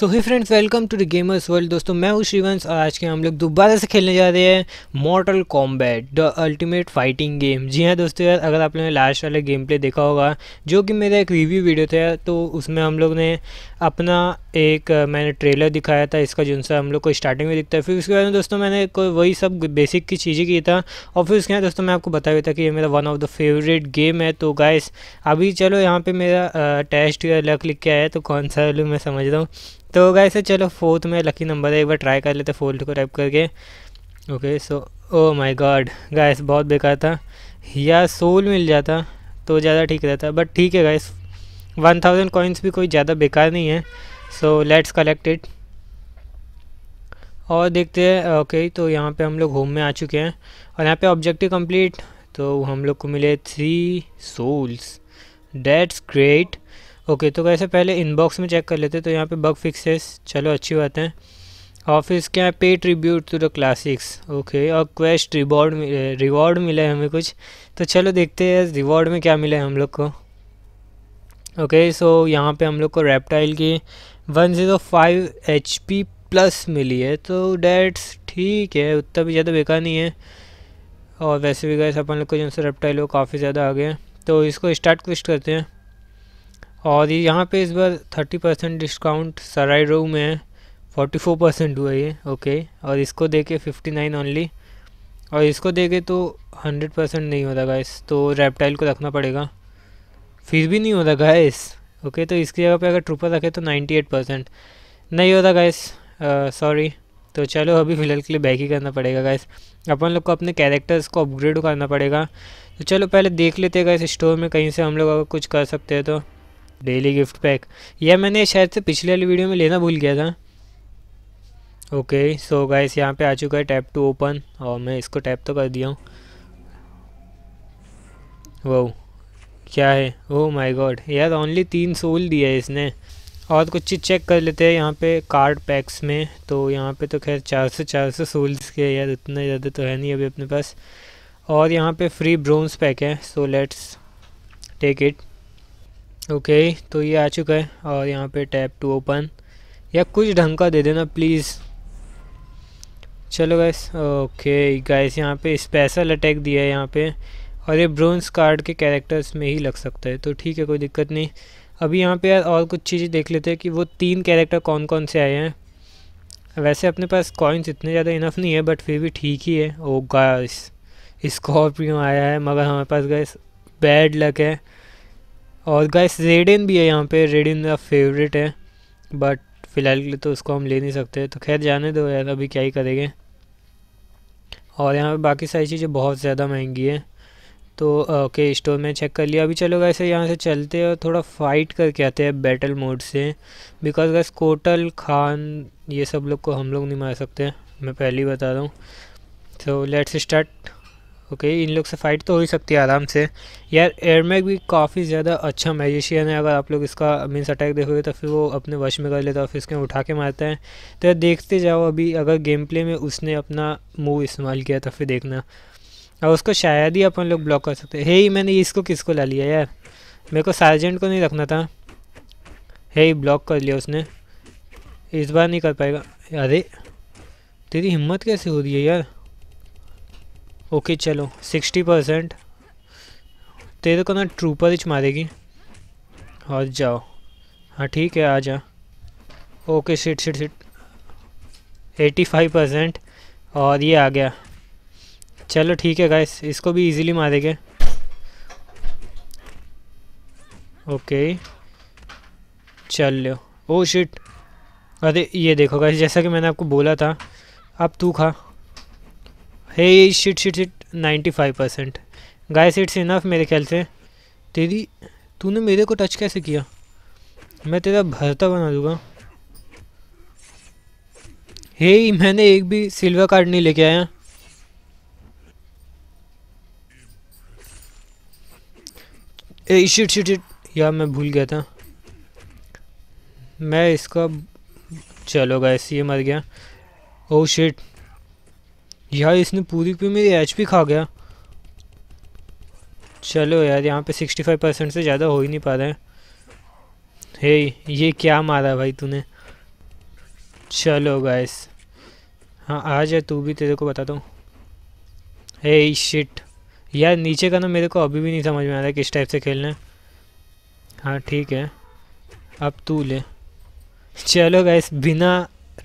So hi friends welcome to the gamers world दोस्तों मैं हूँ श्रीवंश और आज के हम लोग दोबारा से खेलने जा रहे हैं Mortal Kombat the ultimate fighting game जी हाँ दोस्तों यार अगर आप लोगों ने लास्ट वाले गेम प्ले देखा होगा जो कि मेरा एक रिव्यू वीडियो था तो उसमें हम लोग ने अपना एक मैंने ट्रेलर दिखाया था इसका जिनसा हम लोग को स्टार्टिंग में दिखता है फिर उसके बाद में दोस्तों मैंने कोई वही सब बेसिक की चीज़ें की था और फिर उसके बाद दोस्तों मैं आपको बताया था कि ये मेरा one of the favourite game है तो गाइस अभी चलो यहाँ पर मेरा टेस्ट या लक लिख के आया तो कौन सा मैं समझ रहा हूँ तो ऐसे चलो फोर्थ में लकी नंबर है एक बार ट्राई कर लेते फोल्ड को टाइप करके okay so oh my god guys बहुत बेकार था या सोल मिल जाता तो ज़्यादा ठीक रहता बट ठीक है गाइस वन थाउजेंड कॉइन्स भी कोई ज़्यादा बेकार नहीं है सो लेट्स कलेक्ट इट और देखते हैं ओके तो यहाँ पे हम लोग होम में आ चुके हैं और यहाँ पे ऑब्जेक्टिव कंप्लीट तो हम लोग को मिले three souls that's great okay तो कैसे पहले इनबॉक्स में चेक कर लेते तो यहाँ पे बग फिक्सेस चलो अच्छी बात है ऑफिस क्या है पे tribute to the classics okay और क्वेस्ट रिवॉर्ड रिवॉर्ड मिला है हमें कुछ तो चलो देखते हैं रिवॉर्ड में क्या मिला है हम लोग को ओके सो यहाँ पे हम लोग को रेप्टाइल की one zero five H P plus मिली है तो डेट्स ठीक है उतना भी ज़्यादा बेकार नहीं है और वैसे भी गए अपन लोग को जो रेप्टाइल वो काफ़ी ज़्यादा आ गए तो इसको स्टार्ट क्विस्ट करते हैं और यहाँ पे इस बार थर्टी परसेंट डिस्काउंट सराय रो में है फोर्टी फोर परसेंट हुआ ये ओके और इसको दे के फिफ्टी नाइन ऑनली और इसको दे के तो हंड्रेड परसेंट नहीं होता गाइस तो रेप्टाइल को रखना पड़ेगा फिर भी नहीं होता गाइस ओके तो इसकी जगह पे अगर ट्रूपर रखे तो नाइन्टी एट परसेंट नहीं होता गाइस सॉरी uh, तो चलो अभी फ़िलहाल के लिए बैक ही करना पड़ेगा गाइस अपन लोग को अपने कैरेक्टर्स को अपग्रेड करना पड़ेगा तो चलो पहले देख लेते हैं गाइस स्टोर में कहीं से हम लोग अगर कुछ कर सकते हैं तो डेली गिफ्ट पैक यह मैंने शायद से पिछले वाली वीडियो में लेना भूल गया था ओके सो गाइस यहाँ पे आ चुका है टैप टू ओपन और मैं इसको टैप तो कर दिया हूँ वो क्या है ओह माय गॉड यार ओनली तीन सोल दिया है इसने और कुछ चीज़ चेक कर लेते हैं यहाँ पे कार्ड पैक्स में तो यहाँ पे तो खैर चार सौ चार सौ सोल्स के यार इतने ज़्यादा तो है नहीं अभी अपने पास और यहाँ पे फ्री ब्रोन्स पैक है so let's take it okay okay, तो ये आ चुका है और यहाँ पे टैप टू ओपन या कुछ ढंग का दे देना प्लीज़ चलो गैस ओके गैस यहाँ पे स्पेशल अटैक दिया है यहाँ पे और ये ब्रोन्स कार्ड के कैरेक्टर्स में ही लग सकता है तो ठीक है कोई दिक्कत नहीं अभी यहाँ पे यार और कुछ चीज़ें देख लेते हैं कि वो तीन कैरेक्टर कौन कौन से आए हैं वैसे अपने पास कॉइन्स इतने ज़्यादा इनफ नहीं है बट फिर भी ठीक ही है ओ गैस स्कॉर्पियो आया है मगर हमारे पास गैस बैड लक है और गाइस रेडिन भी है यहाँ पे रेडिन मेरा फेवरेट है बट फ़िलहाल के लिए तो उसको हम ले नहीं सकते तो खैर जाने दो यार अभी क्या ही करेंगे और यहाँ पे बाकी सारी चीज़ें बहुत ज़्यादा महंगी है तो ओके स्टोर में चेक कर लिया अभी चलो गैसे यहाँ से चलते हैं और थोड़ा फाइट करके आते हैं बैटल मोड से बिकॉज गैस कोटल खान ये सब लोग को हम लोग नहीं मार सकते मैं पहले ही बता रहा हूँ तो लेट्स स्टार्ट ओके इन लोग से फाइट तो हो ही सकती है आराम से यार एयरमैग भी काफ़ी ज़्यादा अच्छा मैजिशियन है अगर आप लोग इसका मीन्स अटैक देखोगे तो फिर वो अपने वश में कर लेता है फिर इसके उठा के मारते हैं तो यार देखते जाओ अभी अगर गेम प्ले में उसने अपना मूव इस्तेमाल किया तो फिर देखना और उसको शायद ही अपन लोग ब्लॉक कर सकते हे ही मैंने इसको किसको ला लिया यार मेरे को सार्जेंट को नहीं रखना था हे ब्लॉक कर लिया उसने इस बार नहीं कर पाएगा अरे तेरी हिम्मत कैसे हो रही है यार ओके चलो सिक्सटी परसेंट तेरे को ना ट्रूपर च मारेगी और जाओ हाँ ठीक है आ जा okay shit shit shit eighty five percent और ये आ गया चलो ठीक है गाइस इसको भी इजीली मारेंगे ओके चल लो ओ शिट अरे ये देखो गाइस जैसा कि मैंने आपको बोला था अब तू खा hey shit shit shit ninety five percent guys it's enough मेरे ख्याल से तेरी तूने मेरे को टच कैसे किया मैं तेरा भरता बना दूंगा हे मैंने एक भी सिल्वर कार्ड नहीं लेके आया ए शिट शिट शिट यार मैं भूल गया था मैं इसका चलो गाइस ये मर गया ओ oh, शिट यार इसने पूरी पे मेरी एच पी खा गया चलो यार यहाँ पे सिक्सटी फाइव परसेंट से ज़्यादा हो ही नहीं पा रहे हैं हे ये क्या मारा भाई तूने चलो गैस हाँ आ जा तू भी तेरे को बताता हूँ हे शिट यार नीचे का ना मेरे को अभी भी नहीं समझ में आ रहा किस टाइप से खेलना है हाँ ठीक है अब तू ले चलो गैस बिना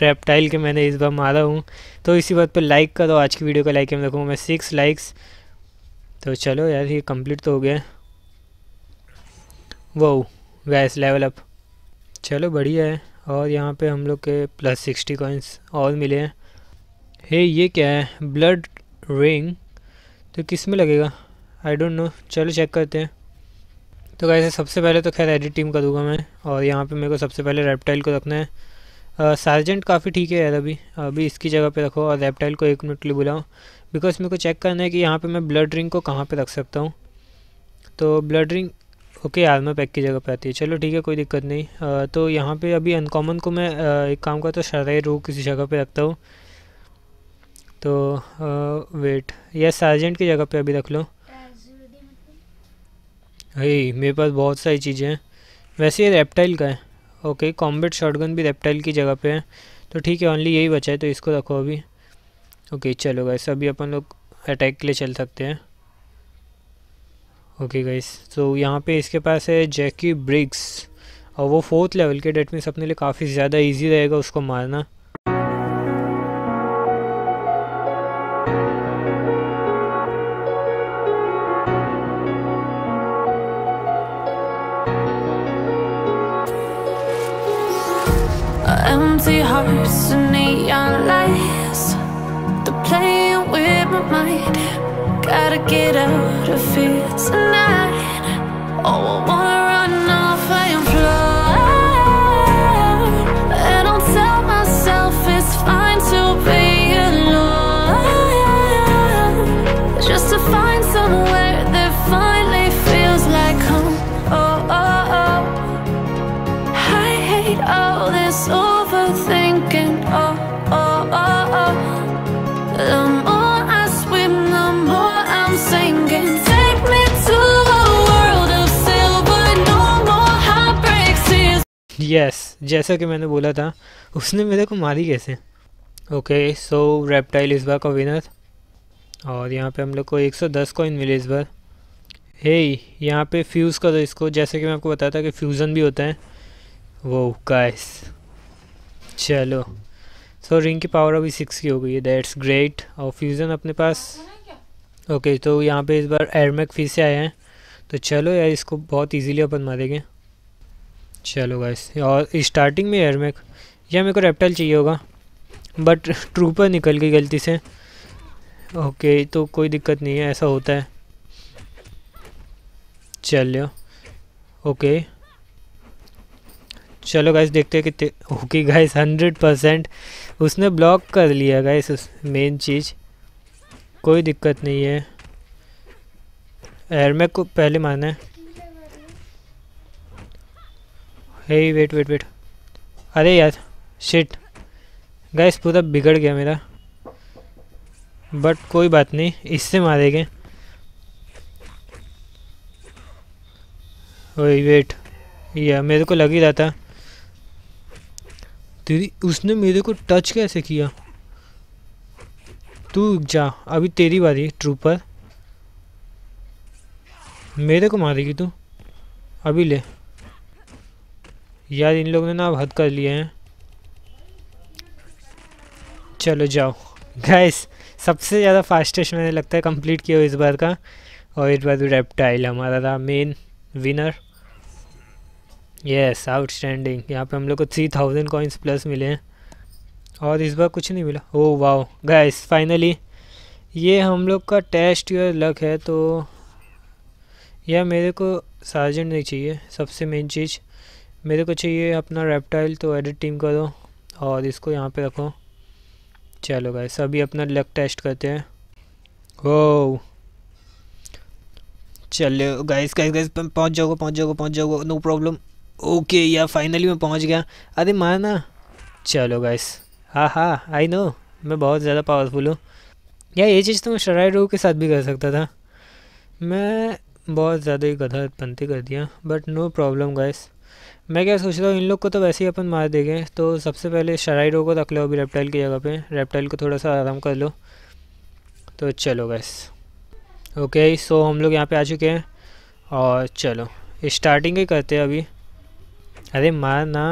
रेप्टाइल के मैंने इस बार मारा हूँ तो इसी बात पर लाइक करो आज की वीडियो का लाइक हम रखूँगा मैं सिक्स लाइक्स तो चलो यार ये कंप्लीट तो हो गया वो गैस लेवल अप चलो बढ़िया है और यहाँ पे हम लोग के प्लस सिक्सटी कॉइन्स और मिले हैं हे ये क्या है ब्लड रिंग तो किस में लगेगा आई डोंट नो चलो चेक करते हैं तो कैसे सबसे पहले तो खैर एडिट टीम करूँगा मैं और यहाँ पे मेरे को सबसे पहले रेप्टाइल को रखना है सार्जेंट काफ़ी ठीक है यार अभी अभी इसकी जगह पे रखो और रेप्टाइल को एक मिनट के लिए बुलाओ बिकॉज मेरे को चेक करना है कि यहाँ पे मैं ब्लड रिंग को कहाँ पे रख सकता हूँ तो blood ring okay armour pack की जगह पे आती है चलो ठीक है कोई दिक्कत नहीं आ, तो यहाँ पे अभी अनकॉमन को मैं आ, एक काम करता हूँ शराय रू किसी जगह पर रखता हूँ तो आ, वेट या सार्जेंट की जगह पर अभी रख लो भाई मतलब? मेरे पास बहुत सारी चीज़ें हैं वैसे ये रेप्टाइल का है ओके कॉम्बेट शॉटगन भी रेप्टाइल की जगह पे है तो ठीक है ओनली यही बचा है तो इसको रखो अभी ओके चलो गैस अभी अपन लोग अटैक के लिए चल सकते हैं ओके गैस तो यहाँ पे इसके पास है जैकी ब्रिग्स और वो फोर्थ लेवल के डेट मीन्स अपने लिए काफ़ी ज़्यादा ईजी रहेगा उसको मारना empty hearts and neon lights They're playing with my mind Gotta get out of here tonight Oh, I wanna yes जैसा कि मैंने बोला था उसने मेरे को मारी कैसे ओके सो रेप्टाइल इस बार का विनर और यहाँ पे हम लोग को 110 कॉइन मिले इस बार हे hey, यहाँ पे फ्यूज़ करो इसको जैसे कि मैं आपको बताया था कि फ्यूज़न भी होता है वो गाइस चलो सो so, रिंग की पावर अभी सिक्स की हो गई है दैट्स ग्रेट और फ्यूज़न अपने पास ओके okay, तो यहाँ पे इस बार एयरमैक फीस से आए हैं तो चलो यार इसको बहुत इजीली अपन मारेंगे चलो गाइस और स्टार्टिंग में एयरमेक या मेरे को रेप्टल चाहिए होगा बट ट्रूपर निकल गई गलती से ओके तो कोई दिक्कत नहीं है ऐसा होता है चलो ओके चलो गाइस देखते हैं कितने ओके गाइस हंड्रेड परसेंट उसने ब्लॉक कर लिया गाइस मेन चीज़ कोई दिक्कत नहीं है एयरमेक को पहले मारना है हे वेट वेट वेट अरे यार शिट गैस पूरा बिगड़ गया मेरा बट कोई बात नहीं इससे मारेंगे वही वेट या मेरे को लग ही रहा था तेरी उसने मेरे को टच कैसे किया तू जा अभी तेरी बारी ट्रूपर मेरे को मारेगी तू अभी ले यार इन लोगों ने ना अब हद कर लिए हैं चलो जाओ गैस सबसे ज़्यादा फास्टेस्ट मैंने लगता है कंप्लीट किया इस बार का और इस बार रेप्टाइल तो हमारा था मेन विनर यस आउटस्टैंडिंग यहाँ पे हम लोग को थ्री थाउजेंड कॉइन्स प्लस मिले हैं और इस बार कुछ नहीं मिला ओ वाओ गैस फाइनली ये हम लोग का टेस्ट या लक है तो यह मेरे को सार्जेंट नहीं चाहिए सबसे मेन चीज़ मेरे को चाहिए अपना रेप्टाइल तो एडिट टीम करो और इसको यहाँ पे रखो चलो गाइस अभी अपना लक टेस्ट करते हैं ओ चलो गाइस गाइस गाइस पहुँच जाओगे पहुँच जाओगे पहुँच जाओगे नो प्रॉब्लम ओके यार फाइनली मैं पहुँच गया अरे मारना चलो गाइस हाँ हाँ आई नो मैं बहुत ज़्यादा पावरफुल हूँ यार ये चीज़ तो मैं शराय रो के साथ भी कर सकता था मैं बहुत ज़्यादा ही गधा पंथी कर दिया बट नो प्रॉब्लम गाइस मैं क्या सोच रहा हूँ इन लोग को तो वैसे ही अपन मार देंगे तो सबसे पहले शराइडो को रख लो अभी रेप्टाइल की जगह पे रेप्टाइल को थोड़ा सा आराम कर लो तो चलो गैस ओके सो हम लोग यहाँ पे आ चुके हैं और चलो स्टार्टिंग ही करते हैं अभी अरे मार ना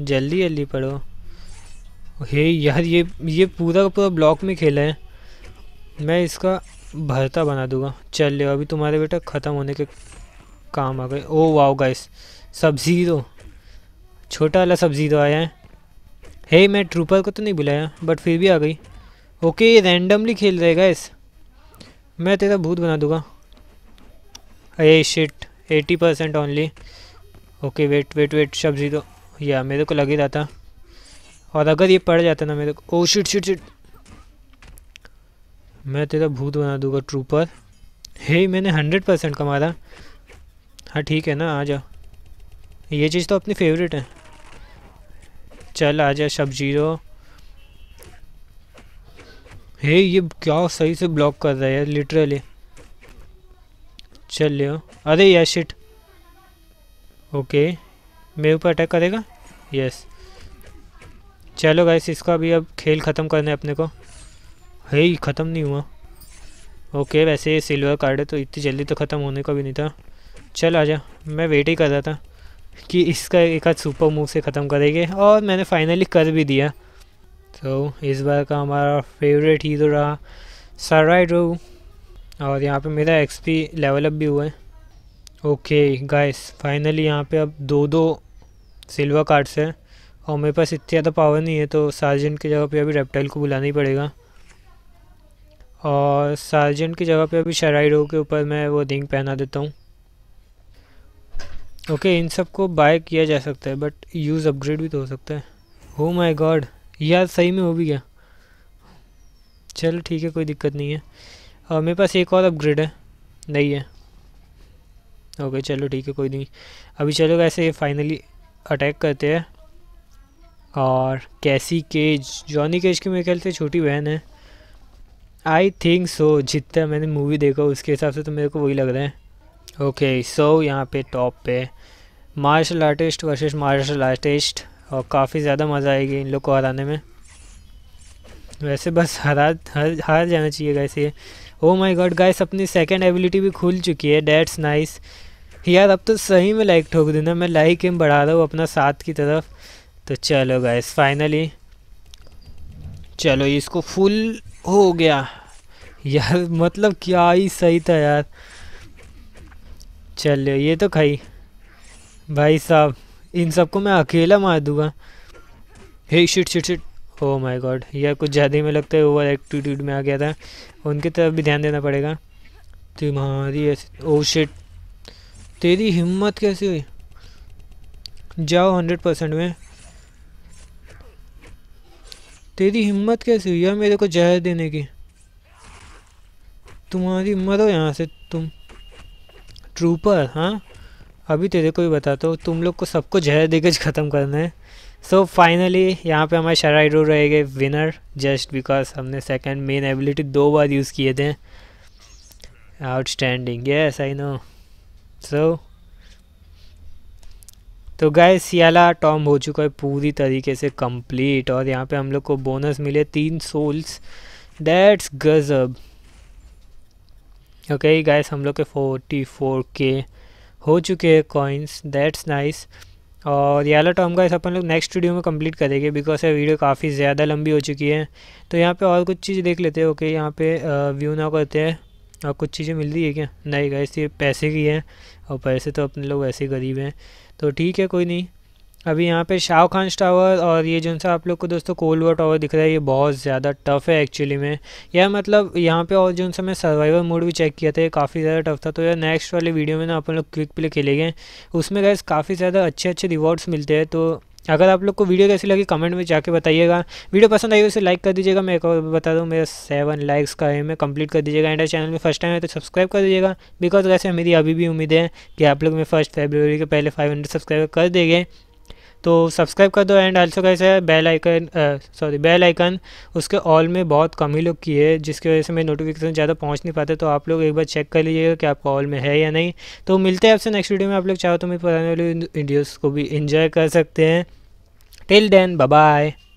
जल्दी जल्दी पढ़ो हे यार ये ये पूरा का पूरा ब्लॉक में खेला है मैं इसका भरता बना दूंगा चल ले अभी तुम्हारे बेटा ख़त्म होने के काम आ गए ओ वाओ गाइस सब्जी दो छोटा वाला सब्जी दो आया है हे hey, मैं ट्रूपर को तो नहीं बुलाया बट फिर भी आ गई ओके ये रैंडमली खेल रहे इस मैं तेरा भूत बना दूंगा अरे shit eighty percent only okay wait wait wait सब्जी दो या मेरे को लग ही रहा था और अगर ये पड़ जाता ना मेरे को ओ शिट शिट शिट मैं तेरा भूत बना दूंगा ट्रूपर हे मैंने हंड्रेड परसेंट कमा रहा हाँ ठीक है ना आ जाओ ये चीज़ तो अपनी फेवरेट है चल आ जा शब जीरो हे ये क्या सही से ब्लॉक कर रहा है यार लिटरली चल लियो अरे यार शिट ओके मेरे ऊपर अटैक करेगा यस चलो गाइस इसका भी अब खेल ख़त्म करना है अपने को हे ख़त्म नहीं हुआ ओके वैसे ये सिल्वर कार्ड है तो इतनी जल्दी तो ख़त्म होने का भी नहीं था चल आ जा मैं वेट ही कर रहा था कि इसका एक आध सुपर मूव से ख़त्म करेंगे और मैंने फाइनली कर भी दिया तो इस बार का हमारा फेवरेट हीरो रहा रो और यहाँ पे मेरा एक्सपी लेवल अप भी हुआ है ओके गाइस फाइनली यहाँ पे अब दो दो सिल्वर कार्ड्स हैं और मेरे पास इतनी ज़्यादा पावर नहीं है तो सार्जेंट की जगह पे अभी रेप्टाइल को बुलाना ही पड़ेगा और सार्जेंट की जगह पे अभी शराइड के ऊपर मैं वो रिंग पहना देता हूँ ओके okay, इन सब को बाय किया जा सकता है बट यूज़ अपग्रेड भी तो हो सकता है हो माय गॉड यार सही में हो भी गया चलो ठीक है कोई दिक्कत नहीं है और मेरे पास एक और अपग्रेड है नहीं है ओके okay, चलो ठीक है कोई नहीं अभी चलो ऐसे फाइनली अटैक करते हैं और कैसी केज जॉनी केज की मेरे ख्याल से छोटी बहन है आई थिंक सो जितना मैंने मूवी देखा उसके हिसाब से तो मेरे को वही लग रहा है ओके सो यहाँ पे टॉप पे martial artist versus martial artist और काफ़ी ज़्यादा मज़ा आएगी इन लोग को हराने में वैसे बस हरा हर हार जाना चाहिए गाइस ये ओ माय गॉड गाइस अपनी सेकंड एबिलिटी भी खुल चुकी है डैट्स नाइस यार अब तो सही में लाइक ठोक देना मैं लाइक एम बढ़ा रहा हूँ अपना साथ की तरफ तो चलो गाइस फाइनली चलो इसको फुल हो गया यार मतलब क्या ही सही था यार चलो ये तो खाई भाई साहब इन सबको मैं अकेला मार दूंगा hey shit shit shit oh my god यार कुछ ज़्यादा ही में लगता है ओवर एक्टिट्यूड में आ गया था उनकी तरफ भी ध्यान देना पड़ेगा तुम्हारी ऐसी ओ oh शिट तेरी हिम्मत कैसे हुई जाओ हंड्रेड परसेंट में तेरी हिम्मत कैसे हुई यार मेरे को जहर देने की तुम्हारी मरो यहाँ से तुम ट्रूपर हाँ अभी तेरे को ही बताता तो, हूँ तुम लोग को सबको जहर देकर ख़त्म करना है सो फाइनली यहाँ पे हमारे शराइडो रह गए विनर जस्ट बिकॉज हमने सेकंड मेन एबिलिटी दो बार यूज़ किए थे outstanding yes I know so तो गाय सियाला टॉम हो चुका है पूरी तरीके से कंप्लीट और यहाँ पे हम लोग को बोनस मिले तीन सोल्स डैट्स गजब ओके गाइस हम लोग के फोर्टी फोर के हो चुके हैं कॉइन्स दैट्स नाइस और ये वाला टॉम गाइस अपन लोग नेक्स्ट वीडियो में कंप्लीट करेंगे बिकॉज ये वीडियो काफ़ी ज़्यादा लंबी हो चुकी है तो यहाँ पे और कुछ चीज़ देख लेते हैं ओके यहाँ पे व्यू ना करते हैं और कुछ चीज़ें मिल रही है क्या नहीं गाइस ये पैसे की हैं और पैसे तो अपने लोग वैसे गरीब हैं तो ठीक है कोई नहीं अभी यहाँ पे शाह खान टावर और ये जो सा आप लोग को दोस्तों कोल्ड वॉर टावर दिख रहा है ये बहुत ज़्यादा टफ है एक्चुअली में यह मतलब यहाँ पे और जो सा मैं सर्वाइवल मोड भी चेक किया था ये काफ़ी ज़्यादा टफ था तो यार नेक्स्ट वाले वीडियो में ना आप लोग क्विक प्ले खेलेंगे उसमें गए काफ़ी ज़्यादा अच्छे अच्छे रिवॉर्ड्स मिलते हैं तो अगर आप लोग को वीडियो कैसी लगी कमेंट में जाके बताइएगा वीडियो पसंद आई उसे लाइक कर दीजिएगा मैं एक और बता दूँ मेरा सेवन लाइक्स का है मैं कंप्लीट कर दीजिएगा एंड चैनल में फर्स्ट टाइम है तो सब्सक्राइब कर दीजिएगा बिकॉज वैसे मेरी अभी भी उम्मीद है कि आप लोग मैं फर्स्ट फेब्रवरी के पहले फाइव हंड्रेड सब्सक्राइबर कर देंगे तो सब्सक्राइब कर दो एंड ऑल्सो कैसे bell icon sorry bell icon उसके ऑल में बहुत कम ही लोग किए जिसकी वजह से मेरे नोटिफिकेशन ज़्यादा पहुँच नहीं पाते तो आप लोग एक बार चेक कर लीजिएगा कि आपका ऑल में है या नहीं तो मिलते हैं आपसे नेक्स्ट वीडियो में आप लोग चाहो तो मेरे पुराने वाले वीडियोज़ को भी इंजॉय कर सकते हैं टिल देन बाय